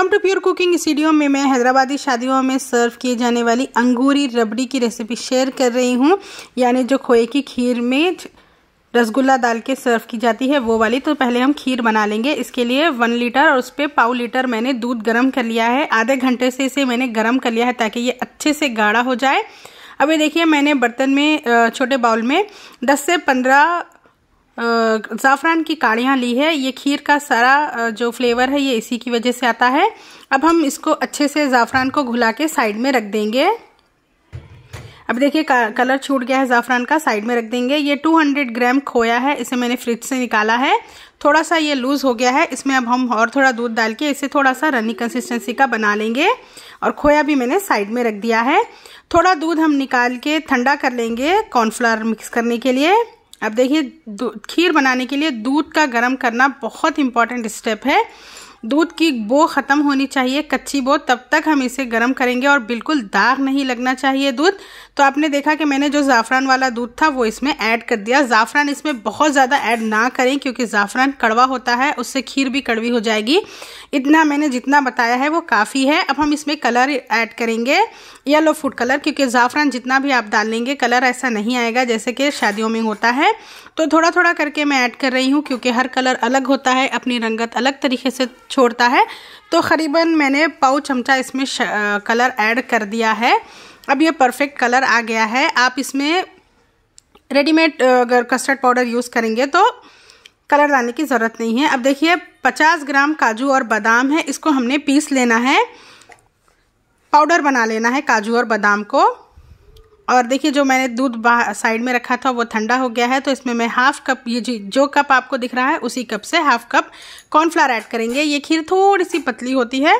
welcome to pure cooking इस video में मैं हैदराबादी शादियों में सर्व किए जाने वाली अंगूरी रबड़ी की रेसिपी शेयर कर रही हूँ यानी जो खोए की खीर में रसगुल्ला डाल के सर्व की जाती है वो वाली तो पहले हम खीर बना लेंगे इसके लिए वन लीटर और उस पर पाव लीटर मैंने दूध गर्म कर लिया है आधे घंटे से इसे मैंने गर्म कर लिया है ताकि ये अच्छे से गाढ़ा हो जाए अभी देखिए मैंने बर्तन में छोटे बाउल में दस से पंद्रह ज़ाफ़रान की काढ़ियाँ ली है ये खीर का सारा जो फ्लेवर है ये इसी की वजह से आता है अब हम इसको अच्छे से ज़ाफ़रान को घुला के साइड में रख देंगे अब देखिए कलर छूट गया है ज़ाफ़रान का साइड में रख देंगे ये 200 ग्राम खोया है इसे मैंने फ्रिज से निकाला है थोड़ा सा ये लूज़ हो गया है इसमें अब हम और थोड़ा दूध डाल के इसे थोड़ा सा रनी कंसिस्टेंसी का बना लेंगे और खोया भी मैंने साइड में रख दिया है थोड़ा दूध हम निकाल के ठंडा कर लेंगे कॉर्नफ्लावर मिक्स करने के लिए अब देखिए खीर बनाने के लिए दूध का गर्म करना बहुत इंपॉर्टेंट स्टेप है दूध की बो ख़त्म होनी चाहिए कच्ची बो तब तक हम इसे गर्म करेंगे और बिल्कुल दाग नहीं लगना चाहिए दूध तो आपने देखा कि मैंने जो ज़ाफ़रान वाला दूध था वो इसमें ऐड कर दिया ज़ाफ़रान इसमें बहुत ज़्यादा ऐड ना करें क्योंकि ज़ाफ़रान कड़वा होता है उससे खीर भी कड़वी हो जाएगी इतना मैंने जितना बताया है वो काफ़ी है अब हम इसमें कलर ऐड करेंगे येलो फूड कलर क्योंकि ज़ाफ़रान जितना भी आप डालेंगे कलर ऐसा नहीं आएगा जैसे कि शादियों में होता है तो थोड़ा थोड़ा करके मैं ऐड कर रही हूँ क्योंकि हर कलर अलग होता है अपनी रंगत अलग तरीके से छोड़ता है तो करीबन मैंने पाव चमचा इसमें कलर ऐड कर दिया है अब ये परफेक्ट कलर आ गया है आप इसमें रेडीमेड अगर कस्टर्ड पाउडर यूज़ करेंगे तो कलर लाने की ज़रूरत नहीं है अब देखिए 50 ग्राम काजू और बादाम है इसको हमने पीस लेना है पाउडर बना लेना है काजू और बादाम को और देखिए जो मैंने दूध साइड में रखा था वो ठंडा हो गया है तो इसमें मैं हाफ कप ये जी जो कप आपको दिख रहा है उसी कप से हाफ कप कॉर्नफ्लावर ऐड करेंगे ये खीर थोड़ी सी पतली होती है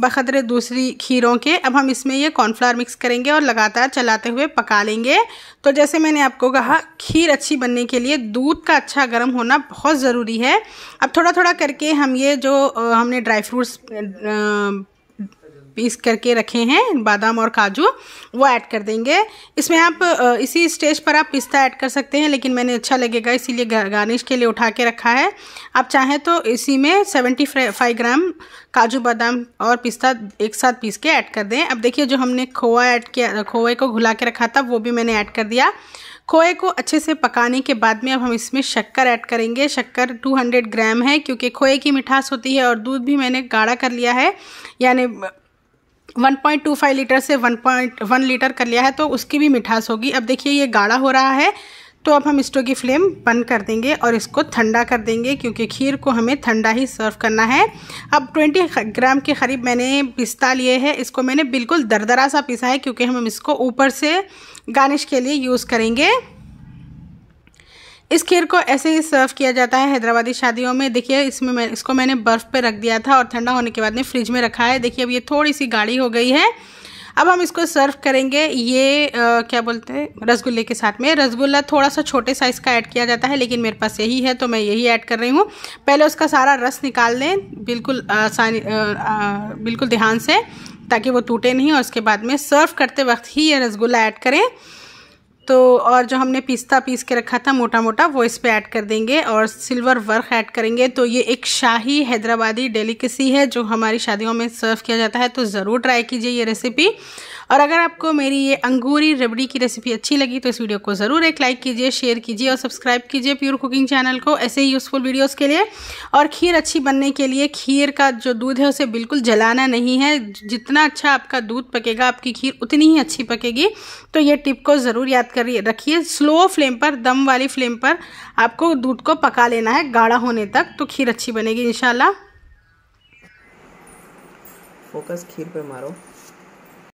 बखदरे दूसरी खीरों के अब हम इसमें ये कॉर्नफ्लावर मिक्स करेंगे और लगातार चलाते हुए पका लेंगे तो जैसे मैंने आपको कहा खीर अच्छी बनने के लिए दूध का अच्छा गर्म होना बहुत ज़रूरी है अब थोड़ा थोड़ा करके हम ये जो हमने ड्राई फ्रूट्स पीस करके रखे हैं बादाम और काजू वो ऐड कर देंगे इसमें आप इसी स्टेज पर आप पिस्ता ऐड कर सकते हैं लेकिन मैंने अच्छा लगेगा इसीलिए गार्निश के लिए उठा के रखा है आप चाहें तो इसी में सेवेंटी फाइव ग्राम काजू बादाम और पिस्ता एक साथ पीस के ऐड कर दें अब देखिए जो हमने खोआ ऐड किया खोए को घुला के रखा था वो भी मैंने ऐड कर दिया खोए को अच्छे से पकाने के बाद में अब हम इसमें शक्कर ऐड करेंगे शक्कर 200 ग्राम है क्योंकि खोए की मिठास होती है और दूध भी मैंने गाढ़ा कर लिया है यानी 1.25 लीटर से 1.1 लीटर कर लिया है तो उसकी भी मिठास होगी अब देखिए ये गाढ़ा हो रहा है तो अब हम स्टोव की फ्लेम बंद कर देंगे और इसको ठंडा कर देंगे क्योंकि खीर को हमें ठंडा ही सर्व करना है अब 20 ग्राम के करीब मैंने पिस्ता लिए है इसको मैंने बिल्कुल दरदरा सा पिसा है क्योंकि हम इसको ऊपर से गार्निश के लिए यूज़ करेंगे इस खीर को ऐसे ही सर्व किया जाता है हैदराबादी शादियों में देखिए इसमें मैं इसको मैंने बर्फ़ पे रख दिया था और ठंडा होने के बाद में फ्रिज में रखा है देखिए अब ये थोड़ी सी गाढ़ी हो गई है अब हम इसको सर्व करेंगे ये आ, क्या बोलते हैं रसगुल्ले के साथ में रसगुल्ला थोड़ा सा छोटे साइज़ का ऐड किया जाता है लेकिन मेरे पास यही है तो मैं यही ऐड कर रही हूँ पहले उसका सारा रस निकाल लें बिल्कुल आसानी बिल्कुल ध्यान से ताकि वो टूटे नहीं और उसके बाद में सर्व करते वक्त ही ये रसगुल्ला ऐड करें तो और जो हमने पिस्ता पीस के रखा था मोटा मोटा वो इस पर ऐड कर देंगे और सिल्वर वर्क ऐड करेंगे तो ये एक शाही हैदराबादी डेलीकेसी है जो हमारी शादियों में सर्व किया जाता है तो ज़रूर ट्राई कीजिए ये रेसिपी और अगर आपको मेरी ये अंगूरी रबड़ी की रेसिपी अच्छी लगी तो इस वीडियो को ज़रूर एक लाइक कीजिए शेयर कीजिए और सब्सक्राइब कीजिए प्योर कुकिंग चैनल को ऐसे ही यूज़फुल वीडियोज़ के लिए और खीर अच्छी बनने के लिए खीर का जो दूध है उसे बिल्कुल जलाना नहीं है जितना अच्छा आपका दूध पकेगा आपकी खीर उतनी ही अच्छी पकेगी तो ये टिप को ज़रूर याद करिए रखिए स्लो फ्लेम पर दम वाली फ्लेम पर आपको दूध को पका लेना है गाढ़ा होने तक तो खीर अच्छी बनेगी इंशाल्लाह फोकस खीर पे मारो